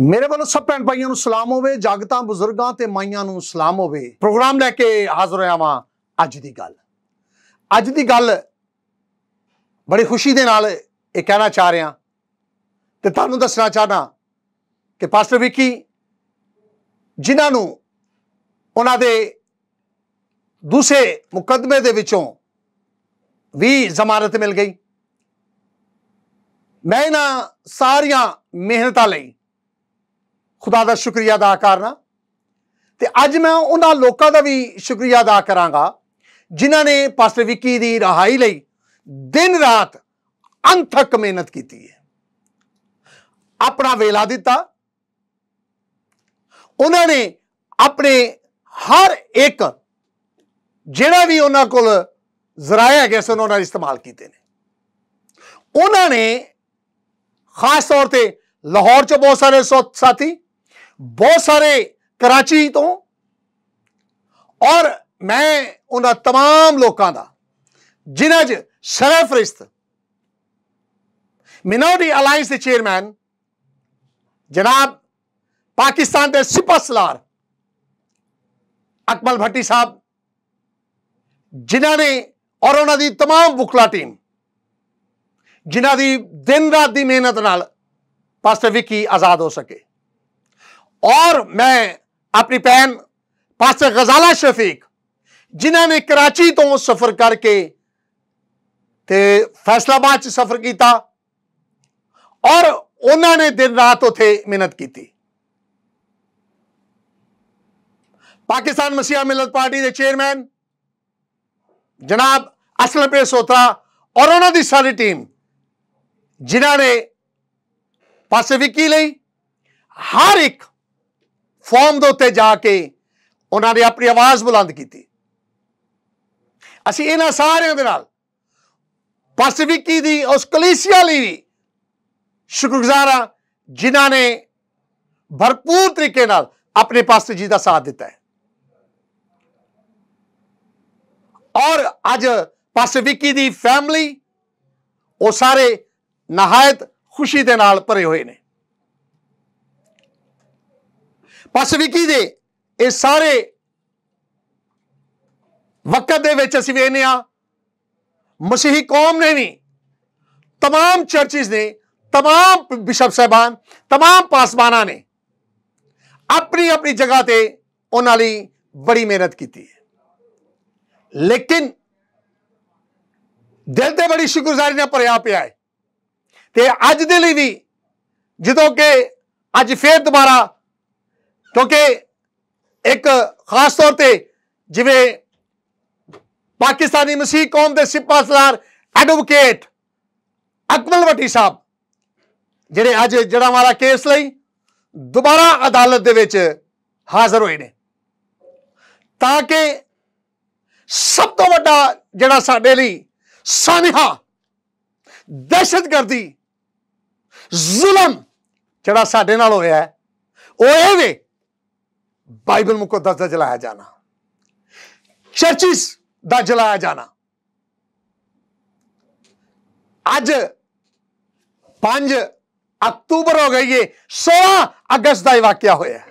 ਮੇਰੇ ਵੱਲੋਂ ਸਭ ਭੈਣ ਭਾਈਆਂ ਨੂੰ ਸਲਾਮ ਹੋਵੇ ਜਾਗਤਾਂ ਬਜ਼ੁਰਗਾਂ ਤੇ ਮਾਈਆਂ ਨੂੰ ਸਲਾਮ ਹੋਵੇ ਪ੍ਰੋਗਰਾਮ ਲੈ ਕੇ ਹਾਜ਼ਰ ਹੋਇਆ ਵਾਂ ਅੱਜ ਦੀ ਗੱਲ ਅੱਜ ਦੀ ਗੱਲ ਬੜੀ ਖੁਸ਼ੀ ਦੇ ਨਾਲ ਇਹ ਕਹਿਣਾ ਚਾਹ ਰਿਹਾ ਤੇ ਤੁਹਾਨੂੰ ਦੱਸਣਾ ਚਾਹਨਾ ਕਿ ਪਾਸਟਰ ਵਿੱਕੀ ਜਿਨ੍ਹਾਂ ਨੂੰ ਉਹਨਾਂ ਦੇ ਦੂਸਰੇ ਮੁਕਦਮੇ ਦੇ ਵਿੱਚੋਂ ਵੀ ਜ਼ਮਾਨਤ ਮਿਲ ਗਈ ਮੈਂ ਇਹਨਾਂ ਸਾਰੀਆਂ ਮਿਹਨਤਾਂ ਲਈ ਖੁਦਾ ਦਾ ਸ਼ੁਕਰੀਆ ਅਦਾ ਕਰਨਾ ਤੇ ਅੱਜ ਮੈਂ ਉਹਨਾਂ ਲੋਕਾਂ ਦਾ ਵੀ ਸ਼ੁਕਰੀਆ ਅਦਾ ਕਰਾਂਗਾ ਜਿਨ੍ਹਾਂ ਨੇ ਪਾਸਟਰ ਵਿੱਕੀ ਦੀ ਰਹਾਈ ਲਈ ਦਿਨ ਰਾਤ ਅੰਥਕ ਮਿਹਨਤ ਕੀਤੀ ਹੈ ਆਪਣਾ ਵੇਲਾ ਦਿੱਤਾ ਉਹਨਾਂ ਨੇ ਆਪਣੇ ਹਰ ਇੱਕ ਜਿਹੜਾ ਵੀ ਉਹਨਾਂ ਕੋਲ ਜ਼ਰਾਇਆ ਹੈ ਸਨ ਉਹਨਾਂ ਨੇ ਇਸਤੇਮਾਲ ਕੀਤੇ ਨੇ ਉਹਨਾਂ ਨੇ ਖਾਸ ਤੌਰ ਤੇ ਲਾਹੌਰ 'ਚ ਬਹੁਤ ਸਾਰੇ ਸਾਥੀ ਬਹੁਤ ਸਾਰੇ ਕਰਾਚੀ ਤੋਂ ਔਰ ਮੈਂ ਉਹਨਾਂ तमाम ਲੋਕਾਂ ਦਾ ਜਿਨ੍ਹਾਂ 'ਚ ਸ਼ਰਫ ਰਿਸ਼ਤ ਮਿਨੋਰੀ ਅਲਾਈਅੰਸ ਦੇ ਚੇਅਰਮੈਨ ਜਨਾਬ ਪਾਕਿਸਤਾਨ ਦੇ ਸਿਪਸਲਾਰ ਅਕਮਲ ਭੱਟੀ ਸਾਹਿਬ ਜਿਨ੍ਹਾਂ ਨੇ ਔਰ ਉਹਨਾਂ ਦੀ तमाम ਬੁਕਲਾ ਟੀਮ ਜਿਨ੍ਹਾਂ ਦੀ ਦਿਨ ਰਾਤ ਦੀ ਮਿਹਨਤ ਨਾਲ ਪਾਸਟਰ ਵਿੱਕੀ ਆਜ਼ਾਦ ਹੋ ਸਕੇ और मैं अपनी भैन पास गजाला शफीक जिन्होंने कराची तो सफर करके ते फैसलाबाद सफर किया और उन्होंने दिन रात उ मेहनत की पाकिस्तान मसीहा मिलत पार्टी के चेयरमैन जनाब असल पे सोत्रा और उन्होंने सारी टीम जिन्होंने पासे पासिफिकी हर एक ਫੋਰਮ ਦੇ ਉੱਤੇ ਜਾ ਕੇ ਉਹਨਾਂ ਨੇ ਆਪਣੀ ਆਵਾਜ਼ ਬੁਲੰਦ ਕੀਤੀ ਅਸੀਂ ਇਹਨਾਂ ਸਾਰਿਆਂ ਦੇ ਨਾਲ ਪਾਸਿਫਿਕੀ ਦੀ ਉਸ ਕਲੀਸਿਆ ਲਈ ਵੀ ਸ਼ੁਕਰਗੁਜ਼ਾਰ ਹਾਂ ਜਿਨ੍ਹਾਂ ਨੇ ਭਰਪੂਰ ਤਰੀਕੇ ਨਾਲ ਆਪਣੇ ਪਾਸ ਜੀ ਦਾ ਸਾਥ ਦਿੱਤਾ ਹੈ ਔਰ ਅੱਜ ਪਾਸਿਫਿਕੀ ਦੀ ਫੈਮਿਲੀ ਉਹ ਸਾਰੇ ਨਹਾਇਤ ਖੁਸ਼ੀ ਦੇ ਨਾਲ ਭਰੇ ਹੋਏ ਨੇ ਪਸਵਿਕੀ ਦੇ ਇਹ ਸਾਰੇ ਵਕਤ ਦੇ ਵਿੱਚ ਅਸੀਂ ਵੇਖਨੇ ਆ ਮਸੀਹੀ ਕੌਮ ਨੇ ਵੀ तमाम ਚਰਚਿਸ ਨੇ तमाम ਬਿਸ਼ਪ ਸਹਿਬਾਨ तमाम ਪਾਸਬਾਨਾ ਨੇ ਆਪਣੀ ਆਪਣੀ ਜਗ੍ਹਾ ਤੇ ਉਹਨਾਂ ਲਈ ਬੜੀ ਮਿਹਨਤ ਕੀਤੀ ਹੈ ਲੇਕਿਨ ਦਿਲ ਤੇ ਬੜੀ ਸ਼ੁਕਰਗੁਜ਼ਾਰੀ ਨਾਲ ਭਰਿਆ ਪਿਆ ਹੈ ਤੇ ਅੱਜ ਦੇ ਲਈ ਵੀ ਜਦੋਂ ਕਿ ਅੱਜ ਫੇਰ ਦੁਬਾਰਾ ਕਿਉਂਕਿ ਇੱਕ ਖਾਸ ਤੌਰ ਤੇ ਜਿਵੇਂ ਪਾਕਿਸਤਾਨੀ ਮਸੀਹ ਕੌਮ ਦੇ ਸਿਪਾ ਐਡਵੋਕੇਟ ਅਕਮਲ ਵਟੀ ਸਾਹਿਬ ਜਿਹੜੇ ਅੱਜ ਜੜਾ ਵਾਲਾ ਕੇਸ ਲਈ ਦੁਬਾਰਾ ਅਦਾਲਤ ਦੇ ਵਿੱਚ ਹਾਜ਼ਰ ਹੋਏ ਨੇ ਤਾਂ ਕਿ ਸਭ ਤੋਂ ਵੱਡਾ ਜਿਹੜਾ ਸਾਡੇ ਲਈ ਸਾਨਹਾ ਦਹਿਸ਼ਤਗਰਦੀ ਜ਼ੁਲਮ ਜਿਹੜਾ ਸਾਡੇ ਨਾਲ ਹੋਇਆ ਉਹ ਇਹ ਵੇ बाइबल मुकदस का जलाया जाना चर्चिस का जलाया जाना अज पांच अक्तूबर हो गई है सोलह अगस्त का वाक्य होया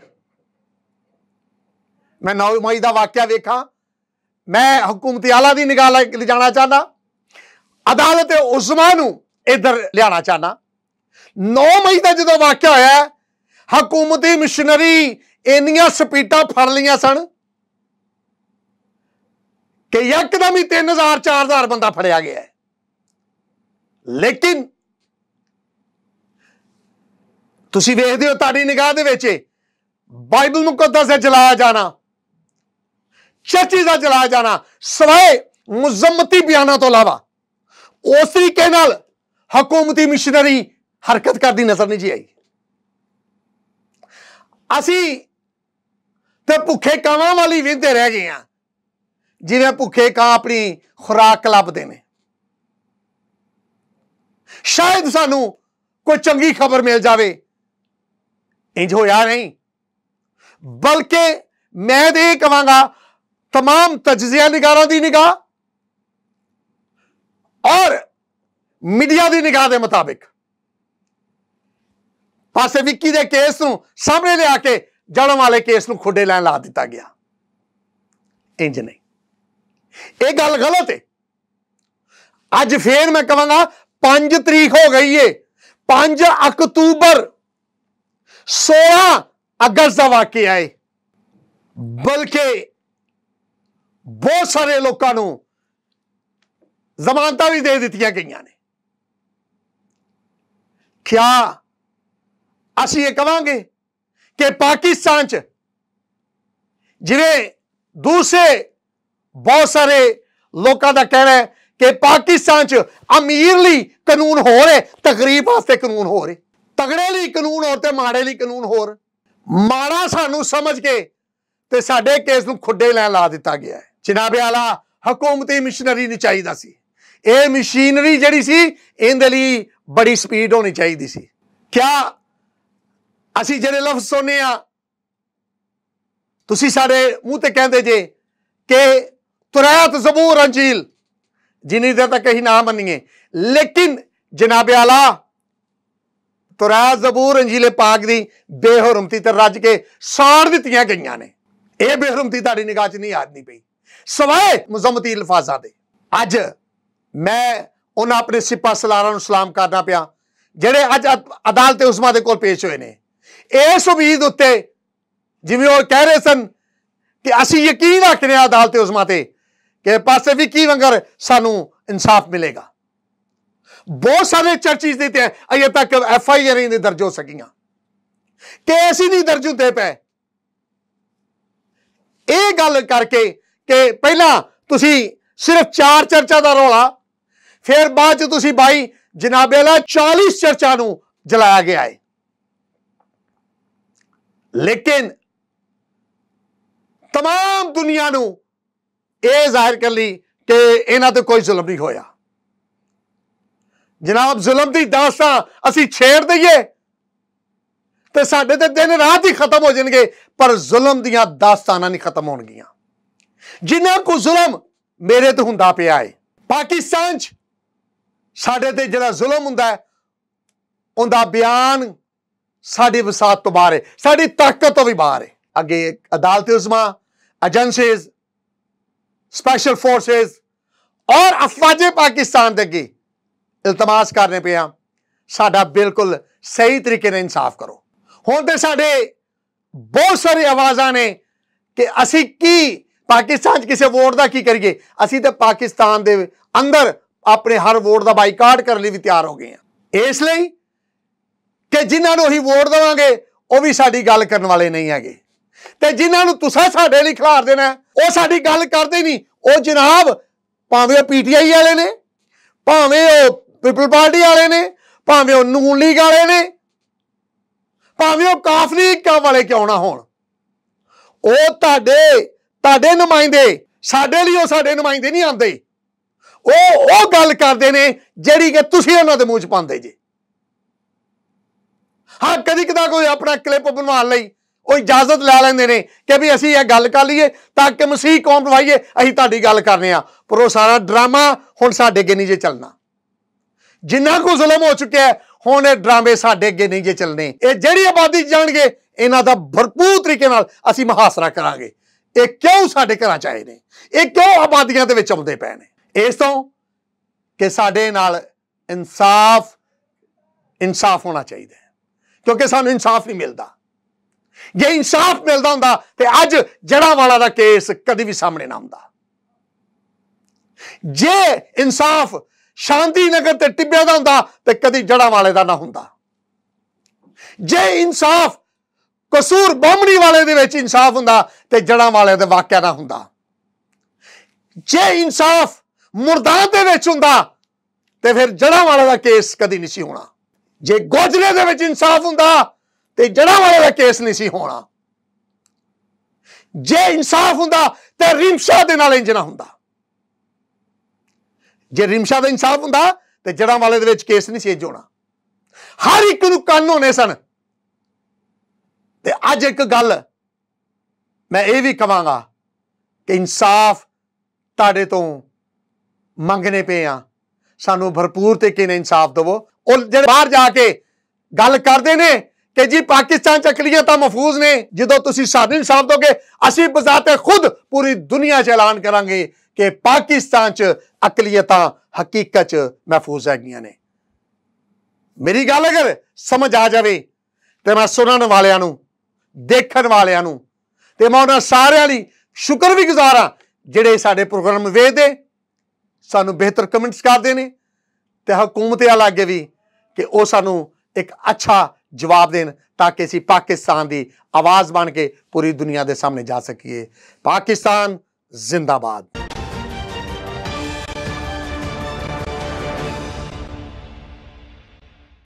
मैं नौ मई का वाक्य वेखा मैं हुकूमती आला की निगाह जाना चाहना अदालत उजमा इधर लिया चाहना नौ मई का जो वाक्य होया हकूमती मिशनरी ਇੰਨੀਆਂ ਸਪੀਟਾਂ ਫੜ ਲਈਆਂ ਸਨ ਕਿ ਇੱਕਦਮ ਹੀ 3000 4000 ਬੰਦਾ ਫੜਿਆ ਗਿਆ ਹੈ ਲੇਕਿਨ ਤੁਸੀਂ ਵੇਖਦੇ ਹੋ ਤੁਹਾਡੀ ਨਿਗਾਹ ਦੇ ਵਿੱਚ ਬਾਈਬਲ ਮੁਕੱਦਸ ਹੈ ਜਲਾਇਆ ਜਾਣਾ ਚਰਚੀ ਦਾ ਜਲਾਇਆ ਜਾਣਾ ਸਵਾਏ ਮੁਜ਼ਮਤੀ ਬਿਆਨਾਂ ਤੋਂ ਇਲਾਵਾ ਉਸ ਤਰੀਕੇ ਨਾਲ ਹਕੂਮਤੀ ਮਿਸ਼ਨਰੀ ਹਰਕਤ ਕਰਦੀ ਨਜ਼ਰ ਨਹੀਂ ਜੀ ਆਈ ਅਸੀਂ ਤੇ ਭੁੱਖੇ ਕਾਵਾਂ ਵਾਲੀ ਵਿੰਦੇ ਰਹਿ ਗਏ ਆ ਜਿਵੇਂ ਭੁੱਖੇ ਕਾ ਆਪਣੀ ਖੁਰਾਕ ਲੱਭਦੇ ਨੇ ਸ਼ਾਇਦ ਸਾਨੂੰ ਕੋਈ ਚੰਗੀ ਖਬਰ ਮਿਲ ਜਾਵੇ ਇੰਜ ਹੋਇਆ ਨਹੀਂ ਬਲਕਿ ਮੈਂ ਦੇ ਇਹ ਕਵਾਂਗਾ तमाम ਤਜਜ਼ੀਆ ਨਿਗਾਰਾਂ ਦੀ ਨਿਗਾਹ ਔਰ ਮੀਡੀਆ ਦੀ ਨਿਗਾਹ ਦੇ ਮੁਤਾਬਿਕ ਪਾਸੇ ਵਿੱਕੀ ਦੇ ਕੇਸ ਨੂੰ ਸਾਹਮਣੇ ਲਿਆ ਕੇ ਜੜਾਂ ਵਾਲੇ ਕੇਸ ਨੂੰ ਖੁੱਡੇ ਲੈਣ ਲਾ ਦਿੱਤਾ ਗਿਆ ਇੰਜ ਨਹੀਂ ਇਹ ਗੱਲ ਗਲਤ ਹੈ ਅੱਜ ਫੇਰ ਮੈਂ ਕਹਾਂਗਾ 5 ਤਰੀਕ ਹੋ ਗਈ ਏ 5 ਅਕਤੂਬਰ 16 ਅਗਸਤ ਦਾ ਵਾਕਿਆ ਏ ਬਲਕਿ ਬਹੁਤ ਸਾਰੇ ਲੋਕਾਂ ਨੂੰ ਜ਼ਮਾਨਤਾਂ ਵੀ ਦੇ ਦਿੱਤੀਆਂ ਗਈਆਂ ਨੇ ਕਿਆ ਅਸੀਂ ਇਹ ਕਵਾਂਗੇ ਕਿ ਪਾਕਿਸਤਾਨ 'ਚ ਜਿਵੇਂ ਦੂਸਰੇ ਬਹੁਤ ਸਾਰੇ ਲੋਕਾਂ ਦਾ ਕਹਿਣਾ ਹੈ ਕਿ ਪਾਕਿਸਤਾਨ 'ਚ ਅਮੀਰ ਲਈ ਕਾਨੂੰਨ ਹੋਰ ਹੈ ਤਕਰੀਬ ਵਾਸਤੇ ਕਾਨੂੰਨ ਹੋਰ ਹੈ ਤਗੜੇ ਲਈ ਕਾਨੂੰਨ ਹੋਰ ਤੇ ਮਾੜੇ ਲਈ ਕਾਨੂੰਨ ਹੋਰ ਮਾੜਾ ਸਾਨੂੰ ਸਮਝ ਕੇ ਤੇ ਸਾਡੇ ਕੇਸ ਨੂੰ ਖੁੱਡੇ ਲੈ ਲਾ ਦਿੱਤਾ ਗਿਆ ਹੈ ਜਨਾਬ ਆਲਾ ਹਕੂਮਤੀ ਮਿਸ਼ਨਰੀ ਨਹੀਂ ਚਾਹੀਦਾ ਸੀ ਇਹ ਮਸ਼ੀਨਰੀ ਜਿਹੜੀ ਸੀ ਇਹਦੇ ਲਈ ਬੜੀ ਸਪੀਡ ਹੋਣੀ ਚਾਹੀਦੀ ਸੀ ਕਿਆ ਅਸੀਂ ਜਿਹੜੇ ਲਫ਼ਜ਼ ਸੁਣਨੇ ਆ ਤੁਸੀਂ ਸਾਡੇ ਮੂੰਹ ਤੇ ਕਹਿੰਦੇ ਜੇ ਕਿ ਤੁਰਾਤ ਜ਼ਬੂਰ ਅੰਜੀਲ ਜਿਨੀ ਦੇ ਤੱਕ ਹੀ ਨਾ ਮੰਨੀਏ ਲੇਕਿਨ ਜਨਾਬ ਆਲਾ ਤੁਰੈਤ ਜ਼ਬੂਰ ਅੰਜੀਲੇ ਪਾਕ ਦੀ ਬੇਹਰਮਤੀ ਤੇ ਰੱਜ ਕੇ ਸਾੜ ਦਿੱਤੀਆਂ ਗਈਆਂ ਨੇ ਇਹ ਬੇਹਰਮਤੀ ਤੁਹਾਡੀ ਨਿਗਾਹ 'ਚ ਨਹੀਂ ਆਦਨੀ ਨਹੀਂ ਪਈ ਸਵਾਏ ਮੁਜ਼ਮਤੀ ਲਫਾਜ਼ਾਂ ਦੇ ਅੱਜ ਮੈਂ ਉਹਨਾਂ ਆਪਣੇ ਸਿਪਾ ਸਲਾਰਾਂ ਨੂੰ ਸਲਾਮ ਕਰਨਾ ਪਿਆ ਜਿਹੜੇ ਅੱਜ ਅਦਾਲਤ ਉਸਮਾ ਦੇ ਕੋਲ ਪੇਸ਼ ਹੋਏ ਨੇ ਇਸ ਉਮੀਦ ਉੱਤੇ ਜਿਵੇਂ ਉਹ ਕਹਿ ਰਹੇ ਸਨ ਕਿ ਅਸੀਂ ਯਕੀਨ ਰੱਖਦੇ ਹਾਂ ਅਦਾਲਤ ਉਸਮਾ ਤੇ ਕਿ ਪਾਸੇ ਵੀ ਕੀ ਵੰਗਰ ਸਾਨੂੰ ਇਨਸਾਫ ਮਿਲੇਗਾ ਬਹੁਤ ਸਾਰੇ ਚਰਚਿਸ ਦਿੱਤੇ ਤੇ ਅਜੇ ਤੱਕ ਐਫ ਆਈ ਆਰ ਨਹੀਂ ਦਰਜ ਹੋ ਸਕੀਆਂ ਕੇਸ ਹੀ ਨਹੀਂ ਦਰਜ ਹੁੰਦੇ ਪਏ ਇਹ ਗੱਲ ਕਰਕੇ ਕਿ ਪਹਿਲਾਂ ਤੁਸੀਂ ਸਿਰਫ ਚਾਰ ਚਰਚਾ ਦਾ ਰੋਲਾ ਫਿਰ ਬਾਅਦ ਚ ਤੁਸੀਂ ਬਾਈ ਜਨਾਬੇ ਵਾਲਾ 40 ਚਰਚਾ ਨੂੰ ਜਲਾਇਆ ਗਿਆ ਹੈ ਲੇਕਿਨ तमाम ਦੁਨੀਆ ਨੂੰ ਇਹ ਜ਼ਾਹਿਰ ਕਰ ਲਈ ਕਿ ਇਹਨਾਂ ਤੇ ਕੋਈ ਜ਼ੁਲਮ ਨਹੀਂ ਹੋਇਆ ਜਨਾਬ ਜ਼ੁਲਮ ਦੀ ਦਾਸਤਾਂ ਅਸੀਂ ਛੇੜ ਦਈਏ ਤੇ ਸਾਡੇ ਤੇ ਦਿਨ ਰਾਤ ਹੀ ਖਤਮ ਹੋ ਜਾਣਗੇ ਪਰ ਜ਼ੁਲਮ ਦੀਆਂ ਦਾਸਤਾਨਾਂ ਨਹੀਂ ਖਤਮ ਹੋਣਗੀਆਂ ਜਿਨ੍ਹਾਂ ਕੋ ਜ਼ੁਲਮ ਮੇਰੇ ਤੇ ਹੁੰਦਾ ਪਿਆ ਏ ਪਾਕਿਸਤਾਨ 'ਚ ਸਾਡੇ ਤੇ ਜਿਹੜਾ ਜ਼ੁਲਮ ਹੁੰਦਾ ਹੈ ਉਹਦਾ ਬਿਆਨ ਸਾਡੇ ਵਿਸਾਤ ਤੋਂ ਬਾਹਰ ਹੈ ਸਾਡੀ ਤਾਕਤ ਤੋਂ ਵੀ ਬਾਹਰ ਹੈ ਅੱਗੇ ਅਦਾਲਤ ਉਜ਼ਮਾ ਏਜੰਸੀਜ਼ ਸਪੈਸ਼ਲ ਫੋਰਸਸ ਔਰ ਅਫਵਾਜੇ ਪਾਕਿਸਤਾਨ ਦੇ ਅੱਗੇ ਇਲਤਮਾਸ ਕਰਨੇ ਪਿਆ ਸਾਡਾ ਬਿਲਕੁਲ ਸਹੀ ਤਰੀਕੇ ਨਾਲ ਇਨਸਾਫ ਕਰੋ ਹੁਣ ਤੇ ਸਾਡੇ ਬਹੁਤ ਸਾਰੇ ਆਵਾਜ਼ਾਂ ਨੇ ਕਿ ਅਸੀਂ ਕੀ ਪਾਕਿਸਤਾਨ 'ਚ ਕਿਸੇ ਵੋਟ ਦਾ ਕੀ ਕਰੀਏ ਅਸੀਂ ਤਾਂ ਪਾਕਿਸਤਾਨ ਦੇ ਅੰਦਰ ਆਪਣੇ ਹਰ ਵੋਟ ਦਾ ਬਾਈਕਾਟ ਕਰਨ ਲਈ ਵੀ ਤਿਆਰ ਹੋ ਗਏ ਹਾਂ ਇਸ ਲਈ ਕਿ ਜਿਨ੍ਹਾਂ ਨੂੰ ਅਸੀਂ ਵੋਟ ਦੇਵਾਂਗੇ ਉਹ ਵੀ ਸਾਡੀ ਗੱਲ ਕਰਨ ਵਾਲੇ ਨਹੀਂ ਹੈਗੇ ਤੇ ਜਿਨ੍ਹਾਂ ਨੂੰ ਤੁਸੀਂ ਸਾਡੇ ਲਈ ਖਿਲਾਰ ਦੇਣਾ ਉਹ ਸਾਡੀ ਗੱਲ ਕਰਦੇ ਨਹੀਂ ਉਹ ਜਨਾਬ ਭਾਵੇਂ ਉਹ ਪੀਟੀਆਈ ਵਾਲੇ ਨੇ ਭਾਵੇਂ ਉਹ ਪੀਪਲ ਪਾਰਟੀ ਵਾਲੇ ਨੇ ਭਾਵੇਂ ਉਹ ਨੂਨ ਲੀਗ ਵਾਲੇ ਨੇ ਭਾਵੇਂ ਉਹ ਕਾਫ ਲੀਗ ਕਾ ਵਾਲੇ ਕਿਉਂ ਨਾ ਹੋਣ ਉਹ ਤੁਹਾਡੇ ਤੁਹਾਡੇ ਨੁਮਾਇੰਦੇ ਸਾਡੇ ਲਈ ਉਹ ਸਾਡੇ ਨੁਮਾਇੰਦੇ ਨਹੀਂ ਆਉਂਦੇ ਉਹ ਉਹ ਗੱਲ ਕਰਦੇ ਨੇ ਜਿਹੜੀ ਕਿ ਤੁਸੀਂ ਉਹਨਾਂ ਦੇ ਮੂੰਹ 'ਚ ਪਾਉਂਦੇ ਜੀ ਹਾਂ ਕਦੀ ਕਦਾ ਕੋਈ ਆਪਣਾ ਕਲਿੱਪ ਬਣਵਾਉਣ ਲਈ ਉਹ ਇਜਾਜ਼ਤ ਲੈ ਲੈਂਦੇ ਨੇ ਕਿ ਵੀ ਅਸੀਂ ਇਹ ਗੱਲ ਕਰ ਲਈਏ ਤਾਂ ਕਿ ਮਸੀਹ ਕੌਮ ਬਣਵਾਈਏ ਅਸੀਂ ਤੁਹਾਡੀ ਗੱਲ ਕਰਨੇ ਆ ਪਰ ਉਹ ਸਾਰਾ ਡਰਾਮਾ ਹੁਣ ਸਾਡੇ ਅੱਗੇ ਨਹੀਂ ਜੇ ਚੱਲਣਾ ਜਿੰਨਾ ਕੋ ਜ਼ੁਲਮ ਹੋ ਚੁੱਕਿਆ ਹੁਣ ਇਹ ਡਰਾਮੇ ਸਾਡੇ ਅੱਗੇ ਨਹੀਂ ਜੇ ਚੱਲਣੇ ਇਹ ਜਿਹੜੀ ਆਬਾਦੀ ਜਾਣਗੇ ਇਹਨਾਂ ਦਾ ਭਰਪੂਰ ਤਰੀਕੇ ਨਾਲ ਅਸੀਂ ਮਹਾਸਰਾ ਕਰਾਂਗੇ ਇਹ ਕਿਉਂ ਸਾਡੇ ਘਰਾਂ ਚ ਆਏ ਨੇ ਇਹ ਕਿਉਂ ਆਬਾਦੀਆਂ ਦੇ ਵਿੱਚ ਆਉਂਦੇ ਪਏ ਨੇ ਇਸ ਤੋਂ ਕਿ ਸਾਡੇ ਨਾਲ ਇਨਸਾਫ ਇਨਸਾਫ ਹੋਣਾ ਚਾਹੀਦਾ ਕਿਉਂਕਿ ਸਾਨੂੰ ਇਨਸਾਫ ਨਹੀਂ ਮਿਲਦਾ ਜੇ ਇਨਸਾਫ ਮਿਲਦਾ ਹੁੰਦਾ ਤੇ ਅੱਜ ਜੜਾ ਵਾਲਾ ਦਾ ਕੇਸ ਕਦੀ ਵੀ ਸਾਹਮਣੇ ਨਾ ਆਉਂਦਾ ਜੇ ਇਨਸਾਫ ਸ਼ਾਂਤੀ ਨਗਰ ਤੇ ਟਿੱਬਿਆ ਦਾ ਹੁੰਦਾ ਤੇ ਕਦੀ ਜੜਾ ਵਾਲੇ ਦਾ ਨਾ ਹੁੰਦਾ ਜੇ ਇਨਸਾਫ ਕਸੂਰ ਬੰਮਣੀ ਵਾਲੇ ਦੇ ਵਿੱਚ ਇਨਸਾਫ ਹੁੰਦਾ ਤੇ ਜੜਾ ਵਾਲੇ ਦੇ ਵਾਕਿਆ ਨਾ ਹੁੰਦਾ ਜੇ ਇਨਸਾਫ ਮਰਦਾਂ ਦੇ ਵਿੱਚ ਹੁੰਦਾ ਤੇ ਫਿਰ ਜੜਾ ਵਾਲੇ ਦਾ ਕੇਸ ਕਦੀ ਨਹੀਂ ਸੀ ਹੋਣਾ ਜੇ ਗੋਜਲੇ ਦੇ ਵਿੱਚ ਇਨਸਾਫ ਹੁੰਦਾ ਤੇ ਜੜਾ ਵਾਲੇ ਦਾ ਕੇਸ ਨਹੀਂ ਸੀ ਹੋਣਾ ਜੇ ਇਨਸਾਫ ਹੁੰਦਾ ਤੇ ਰਿਮਸ਼ਾ ਦੇ ਨਾਲ ਇੰਜ ਨਾ ਹੁੰਦਾ ਜੇ ਰਿਮਸ਼ਾ ਦਾ ਇਨਸਾਫ ਹੁੰਦਾ ਤੇ ਜੜਾ ਵਾਲੇ ਦੇ ਵਿੱਚ ਕੇਸ ਨਹੀਂ ਸੀ ਹੋਣਾ ਹਰ ਇੱਕ ਨੂੰ ਕੰਨ ਹੋਣੇ ਸਨ ਤੇ ਅੱਜ ਇੱਕ ਗੱਲ ਮੈਂ ਇਹ ਵੀ ਕਵਾਂਗਾ ਕਿ ਇਨਸਾਫ ਤੁਹਾਡੇ ਤੋਂ ਮੰਗਨੇ ਪਏ ਆ ਸਾਨੂੰ ਭਰਪੂਰ ਤੇ ਕਿਨੇ ਇਨਸਾਫ ਦਵੋ ਉਹ ਜਿਹੜੇ ਬਾਹਰ ਜਾ ਕੇ ਗੱਲ ਕਰਦੇ ਨੇ ਕਿ ਜੀ ਪਾਕਿਸਤਾਨ ਚ ਅਕਲੀਆਂ ਤਾਂ ਮਹਫੂਜ਼ ਨੇ ਜਦੋਂ ਤੁਸੀਂ ਸਾਡਨ ਸਾਹਿਬ ਦੋਗੇ ਅਸੀਂ ਬਜ਼ਾਤੇ ਖੁਦ ਪੂਰੀ ਦੁਨੀਆ 'ਚ ਐਲਾਨ ਕਰਾਂਗੇ ਕਿ ਪਾਕਿਸਤਾਨ 'ਚ ਅਕਲੀਅਤਾਂ ਹਕੀਕਤ 'ਚ ਮਹਫੂਜ਼ ਹੈਗੀਆਂ ਨੇ ਮੇਰੀ ਗੱਲ ਅਗਰ ਸਮਝ ਆ ਜਾਵੇ ਤੇ ਮੈਂ ਸੁਣਨ ਵਾਲਿਆਂ ਨੂੰ ਦੇਖਣ ਵਾਲਿਆਂ ਨੂੰ ਤੇ ਮੈਂ ਉਹਨਾਂ ਸਾਰਿਆਂ ਲਈ ਸ਼ੁਕਰ ਵੀ ਗੁਜ਼ਾਰਾਂ ਜਿਹੜੇ ਸਾਡੇ ਪ੍ਰੋਗਰਾਮ ਵੇਖਦੇ ਸਾਨੂੰ ਬਿਹਤਰ ਕਮੈਂਟਸ ਕਰਦੇ ਨੇ ਤੇ ਹਕੂਮਤ ਆ ਲੱਗੇ ਵੀ ਕਿ ਉਹ ਸਾਨੂੰ ਇੱਕ ਅੱਛਾ ਜਵਾਬ ਦੇਣ ਤਾਂ ਕਿ ਅਸੀਂ ਪਾਕਿਸਤਾਨ ਦੀ ਆਵਾਜ਼ ਬਣ ਕੇ ਪੂਰੀ ਦੁਨੀਆ ਦੇ ਸਾਹਮਣੇ ਜਾ ਸਕੀਏ ਪਾਕਿਸਤਾਨ ਜ਼ਿੰਦਾਬਾਦ